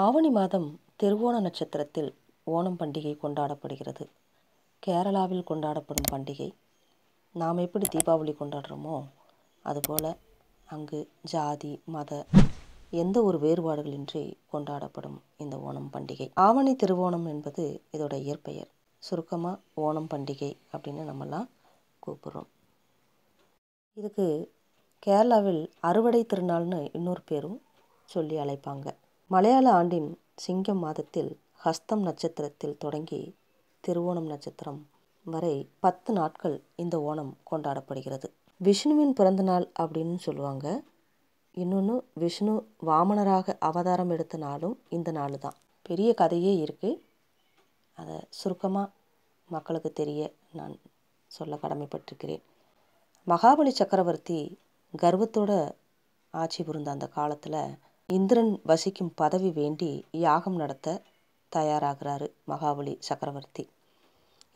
ஆவணி மாதம் திருவோண நட்சத்திரத்தில் ஓணம் பண்டிகை கொண்டாடப்படுகிறது கேரளாவில் கொண்டாடப்படும் பண்டிகை நாம் எப்படி தீபாவளி கொண்டாடுறோமோ அதுபோல் அங்கு ஜாதி மத எந்த ஒரு வேறுபாடுகளின்றி கொண்டாடப்படும் இந்த ஓணம் பண்டிகை ஆவணி திருவோணம் என்பது இதோட இயற்பெயர் சுருக்கமாக ஓணம் பண்டிகை அப்படின்னு நம்மலாம் கூப்பிடுறோம் இதுக்கு கேரளாவில் அறுவடை திருநாள்னு இன்னொரு பேரும் சொல்லி அழைப்பாங்க மலையாள ஆண்டின் சிங்கம் மாதத்தில் ஹஸ்தம் நட்சத்திரத்தில் தொடங்கி திருவோணம் நட்சத்திரம் வரை பத்து நாட்கள் இந்த ஓணம் கொண்டாடப்படுகிறது விஷ்ணுவின் பிறந்தநாள் அப்படின்னு சொல்லுவாங்க இன்னொன்று விஷ்ணு வாமனராக அவதாரம் எடுத்த நாளும் இந்த நாள் தான் பெரிய கதையே இருக்குது அதை சுருக்கமாக மக்களுக்கு தெரிய நான் சொல்ல கடமைப்பட்டிருக்கிறேன் மகாபலி சக்கரவர்த்தி கர்வத்தோட ஆட்சி புரிந்த அந்த காலத்தில் இந்திரன் வசிக்கும் பதவி வேண்டி யாகம் நடத்த தயாராகிறாரு மகாபலி சக்கரவர்த்தி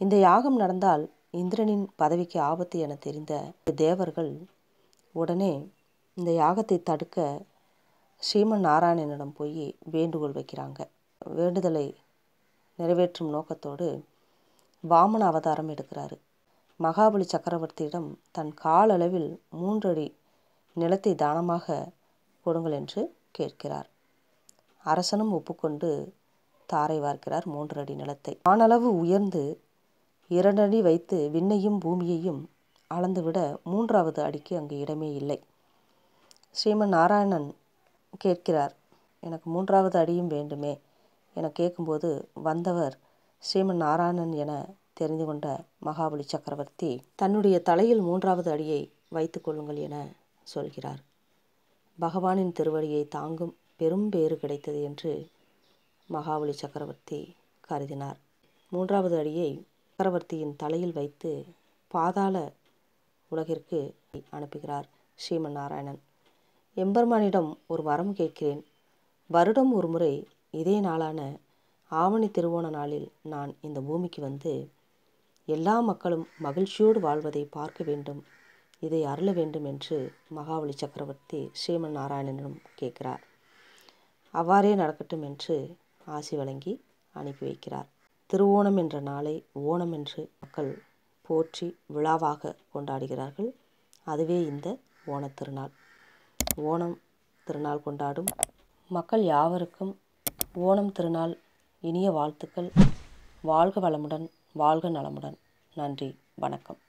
இந்த யாகம் நடந்தால் இந்திரனின் பதவிக்கு ஆபத்து என தெரிந்த தேவர்கள் உடனே இந்த யாகத்தை தடுக்க ஸ்ரீமன் நாராயணனிடம் போய் வேண்டுகோள் வைக்கிறாங்க வேண்டுதலை நிறைவேற்றும் நோக்கத்தோடு வாமன அவதாரம் எடுக்கிறாரு மகாபலி சக்கரவர்த்தியிடம் தன் காலளவில் மூன்றடி நிலத்தை தானமாக கொடுங்கள் என்று கேட்கிறார் அரசனும் ஒப்புக்கொண்டு தாரை வார்க்கிறார் மூன்று அடி நிலத்தை ஆனளவு உயர்ந்து இரண்டு அடி வைத்து விண்ணையும் பூமியையும் அளந்துவிட மூன்றாவது அடிக்கு அங்கு இடமே இல்லை ஸ்ரீமன் நாராயணன் கேட்கிறார் எனக்கு மூன்றாவது அடியும் வேண்டுமே என கேட்கும்போது வந்தவர் ஸ்ரீமன் நாராயணன் என தெரிந்து கொண்ட மகாபலி சக்கரவர்த்தி தன்னுடைய தலையில் மூன்றாவது அடியை வைத்துக்கொள்ளுங்கள் கொள்ளுங்கள் என சொல்கிறார் பகவானின் திருவடியை தாங்கும் பெரும் பேறு கிடைத்தது என்று மகாபலி சக்கரவர்த்தி கருதினார் மூன்றாவது அடியை சக்கரவர்த்தியின் தலையில் வைத்து பாதாள உலகிற்கு அனுப்புகிறார் ஸ்ரீமன் நாராயணன் எம்பெருமானிடம் ஒரு வரம் கேட்கிறேன் வருடம் ஒரு முறை இதே நாளான ஆவணி திருவோண நாளில் நான் இந்த பூமிக்கு வந்து எல்லா மக்களும் மகிழ்ச்சியோடு வாழ்வதை பார்க்க வேண்டும் இதை அருள வேண்டும் என்று மகாவலி சக்கரவர்த்தி ஸ்ரீமன் நாராயணனிடம் கேட்கிறார் அவ்வாறே நடக்கட்டும் என்று ஆசி வழங்கி அனுப்பி வைக்கிறார் திருவோணம் என்ற நாளை ஓணம் என்று மக்கள் போற்றி விழாவாக கொண்டாடுகிறார்கள் அதுவே இந்த ஓணத் திருநாள் ஓணம் திருநாள் கொண்டாடும் மக்கள் யாவருக்கும் ஓணம் திருநாள் இனிய வாழ்த்துக்கள் வாழ்க வளமுடன் வாழ்க நலமுடன் நன்றி வணக்கம்